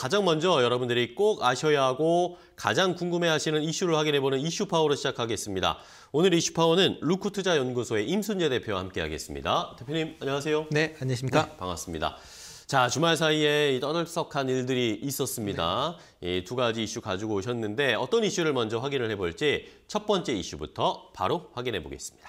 가장 먼저 여러분들이 꼭 아셔야 하고 가장 궁금해하시는 이슈를 확인해보는 이슈 파워로 시작하겠습니다. 오늘 이슈 파워는 루크투자연구소의 임순재 대표와 함께하겠습니다. 대표님 안녕하세요. 네, 안녕하십니까? 네, 반갑습니다. 자, 주말 사이에 떠들썩한 일들이 있었습니다. 네. 이두 가지 이슈 가지고 오셨는데 어떤 이슈를 먼저 확인을 해볼지 첫 번째 이슈부터 바로 확인해 보겠습니다.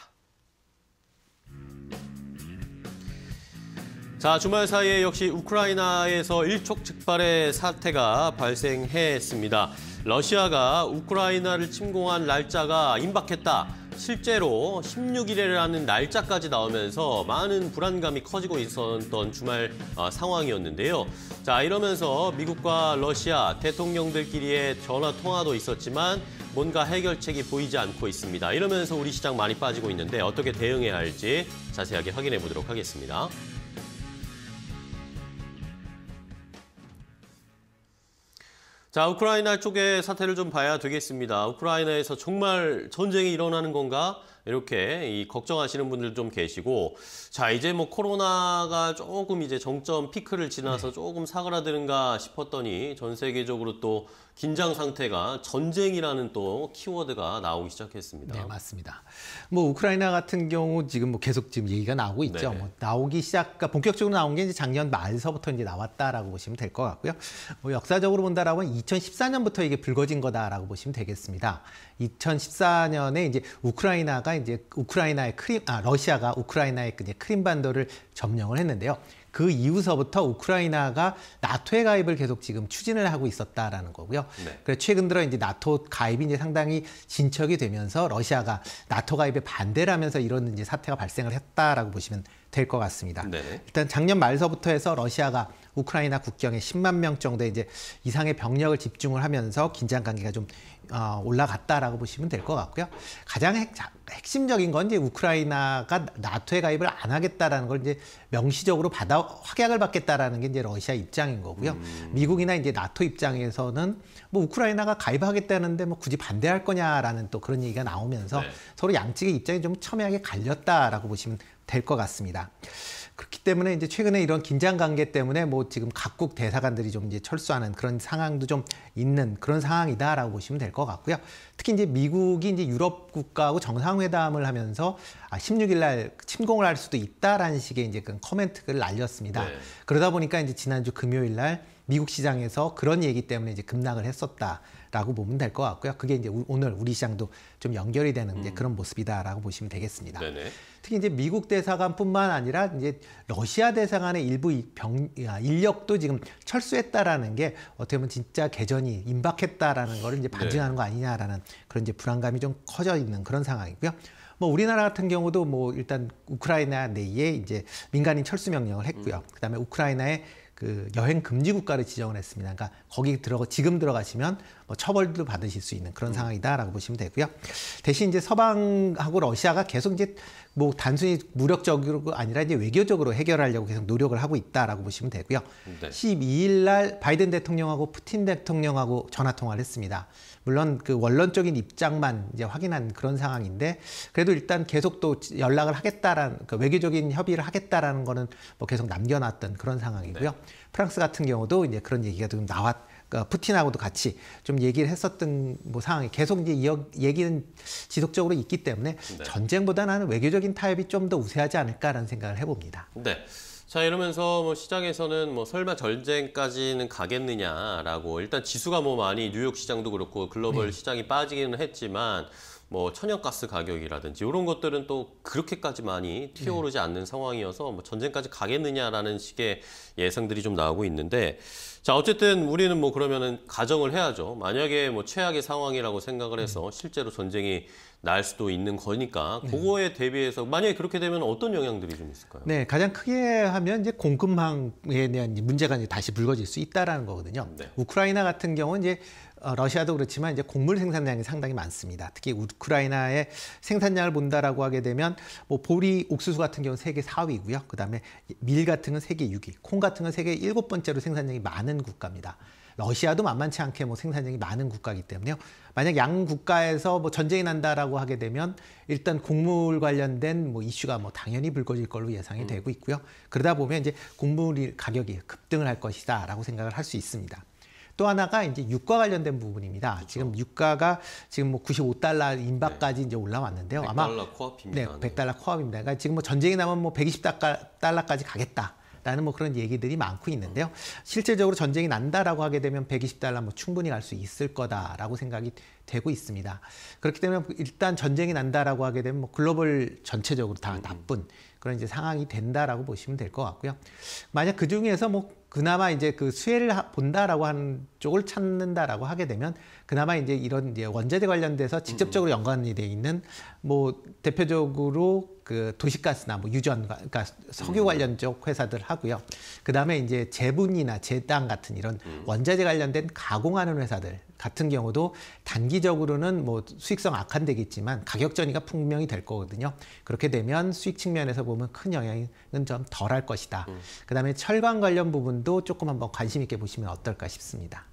자, 주말 사이에 역시 우크라이나에서 일촉즉발의 사태가 발생했습니다. 러시아가 우크라이나를 침공한 날짜가 임박했다. 실제로 16일이라는 날짜까지 나오면서 많은 불안감이 커지고 있었던 주말 어, 상황이었는데요. 자, 이러면서 미국과 러시아 대통령들끼리의 전화 통화도 있었지만 뭔가 해결책이 보이지 않고 있습니다. 이러면서 우리 시장 많이 빠지고 있는데 어떻게 대응해야 할지 자세하게 확인해 보도록 하겠습니다. 자, 우크라이나 쪽의 사태를 좀 봐야 되겠습니다. 우크라이나에서 정말 전쟁이 일어나는 건가? 이렇게 걱정하시는 분들 좀 계시고 자 이제 뭐 코로나가 조금 이제 정점 피크를 지나서 네. 조금 사그라드는가 싶었더니 전 세계적으로 또 긴장 상태가 전쟁이라는 또 키워드가 나오기 시작했습니다. 네 맞습니다. 뭐 우크라이나 같은 경우 지금 뭐 계속 지금 얘기가 나오고 있죠. 네. 뭐 나오기 시작 본격적으로 나온 게 이제 작년 말서부터 이제 나왔다라고 보시면 될 것 같고요. 뭐 역사적으로 본다라고 하면 2014년부터 이게 불거진 거다라고 보시면 되겠습니다. 2014년에 이제 우크라이나가 러시아가 이제 우크라이나의 크림 아 러시아가 우크라이나의 이제 크림반도를 점령을 했는데요. 그 이후서부터 우크라이나가 나토에 가입을 계속 지금 추진을 하고 있었다라는 거고요. 네. 그래 최근 들어 이제 나토 가입이 이제 상당히 진척이 되면서 러시아가 나토 가입에 반대를 하면서 이런 이제 사태가 발생을 했다라고 보시면 될것 같습니다. 네 일단 작년 말서부터 해서 러시아가 우크라이나 국경에 10만 명 정도 이제 이상의 병력을 집중을 하면서 긴장 관계가 좀 어, 올라갔다라고 보시면 될 것 같고요. 가장 핵, 핵심적인 건 이제 우크라이나가 나토에 가입을 안 하겠다라는 걸 이제 명시적으로 받아 확약을 받겠다라는 게 이제 러시아 입장인 거고요. 음. 미국이나 이제 나토 입장에서는 뭐 우크라이나가 가입하겠다는데 뭐 굳이 반대할 거냐라는 또 그런 얘기가 나오면서 네. 서로 양측의 입장이 좀 첨예하게 갈렸다라고 보시면 될것 같습니다. 그렇기 때문에 이제 최근에 이런 긴장 관계 때문에 뭐 지금 각국 대사관들이 좀 이제 철수하는 그런 상황도 좀 있는 그런 상황이다라고 보시면 될 것 같고요. 특히 이제 미국이 이제 유럽 국가하고 정상회담을 하면서 아 16일 날 침공을 할 수도 있다라는 식의 이제 그 커멘트를 날렸습니다. 네. 그러다 보니까 이제 지난주 금요일 날 미국 시장에서 그런 얘기 때문에 이제 급락을 했었다. 라고 보면 될 것 같고요. 그게 이제 오늘 우리 시장도 좀 연결이 되는 음. 그런 모습이다라고 보시면 되겠습니다. 네네. 특히 이제 미국 대사관뿐만 아니라 이제 러시아 대사관의 일부 병, 아, 인력도 지금 철수했다라는 게 어떻게 보면 진짜 개전이 임박했다라는 거를 이제 네. 반증하는 네. 거 아니냐라는 그런 이제 불안감이 좀 커져 있는 그런 상황이고요. 뭐 우리나라 같은 경우도 뭐 일단 우크라이나 내에 이제 민간인 철수 명령을 했고요. 음. 그다음에 우크라이나의 그 여행 금지 국가를 지정을 했습니다. 그러니까 거기 들어가 지금 들어가시면 뭐 처벌도 받으실 수 있는 그런 음. 상황이다라고 보시면 되고요. 대신 이제 서방하고 러시아가 계속 이제 뭐 단순히 무력적으로 아니라 이제 외교적으로 해결하려고 계속 노력을 하고 있다라고 보시면 되고요. 네. 12일 날 바이든 대통령하고 푸틴 대통령하고 전화 통화를 했습니다. 물론 그 원론적인 입장만 이제 확인한 그런 상황인데 그래도 일단 계속 또 연락을 하겠다라는 그 외교적인 협의를 하겠다라는 거는 뭐 계속 남겨놨던 그런 상황이고요. 네. 프랑스 같은 경우도 이제 그런 얘기가 좀 나왔. 그러니까 푸틴하고도 같이 좀 얘기를 했었던 뭐 상황이 계속 이제 이어, 얘기는 지속적으로 있기 때문에 네. 전쟁보다 나는 외교적인 타협이 좀 더 우세하지 않을까라는 생각을 해봅니다. 네. 자 이러면서 뭐 시장에서는 뭐 설마 전쟁까지는 가겠느냐라고 일단 지수가 뭐 많이 뉴욕 시장도 그렇고 글로벌 네. 시장이 빠지기는 했지만 뭐 천연가스 가격이라든지 이런 것들은 또 그렇게까지 많이 튀어오르지 네. 않는 상황이어서 뭐 전쟁까지 가겠느냐라는 식의 예상들이 좀 나오고 있는데 자 어쨌든 우리는 뭐 그러면은 가정을 해야죠 만약에 뭐 최악의 상황이라고 생각을 네. 해서 네. 실제로 전쟁이 날 수도 있는 거니까 네. 그거에 대비해서 만약에 그렇게 되면 어떤 영향들이 좀 있을까요? 네 가장 크게 하면 이제 공급망에 대한 문제가 이제 다시 불거질 수 있다라는 거거든요. 네. 우크라이나 같은 경우는 이제 어, 러시아도 그렇지만 이제 곡물 생산량이 상당히 많습니다. 특히 우크라이나의 생산량을 본다라고 하게 되면 뭐 보리, 옥수수 같은 경우는 세계 4위고요. 그다음에 밀 같은 건 세계 6위, 콩 같은 건 세계 7번째로 생산량이 많은 국가입니다. 러시아도 만만치 않게 뭐 생산량이 많은 국가이기 때문에요. 만약 양 국가에서 뭐 전쟁이 난다라고 하게 되면 일단 곡물 관련된 뭐 이슈가 뭐 당연히 불거질 걸로 예상이 음. 되고 있고요. 그러다 보면 이제 곡물 가격이 급등을 할 것이다라고 생각을 할 수 있습니다. 또 하나가 이제 유가 관련된 부분입니다. 그렇죠. 지금 유가가 지금 뭐 95달러 인박까지 네. 이제 올라왔는데요. 100달러 아마 100달러 코앞입니다. 네, 100달러 코앞입니다. 그러니까 지금 뭐 전쟁이 나면 뭐 120달러까지 가겠다. 라는 뭐 그런 얘기들이 많고 있는데요. 실질적으로 전쟁이 난다라고 하게 되면 120달러 뭐 충분히 갈 수 있을 거다라고 생각이 되고 있습니다. 그렇기 때문에 일단 전쟁이 난다라고 하게 되면 뭐 글로벌 전체적으로 다 음. 나쁜 그런 이제 상황이 된다라고 보시면 될 것 같고요. 만약 그 중에서 뭐 그나마 이제 그 수혜를 본다라고 하는 쪽을 찾는다라고 하게 되면 그나마 이제 이런 이제 원자재 관련돼서 직접적으로 음, 음. 연관이 돼 있는 뭐 대표적으로 그 도시가스나 뭐 유전 그러니까 석유 음. 관련 쪽 회사들 하고요. 그다음에 이제 제분이나 제당 같은 이런 원자재 관련된 가공하는 회사들 같은 경우도 단기적으로는 뭐 수익성 악화되겠지만 가격 전이가 분명히 될 거거든요. 그렇게 되면 수익 측면에서 보면 큰 영향은 좀 덜할 것이다. 음. 그다음에 철강 관련 부분도 조금 한번 관심 있게 보시면 어떨까 싶습니다.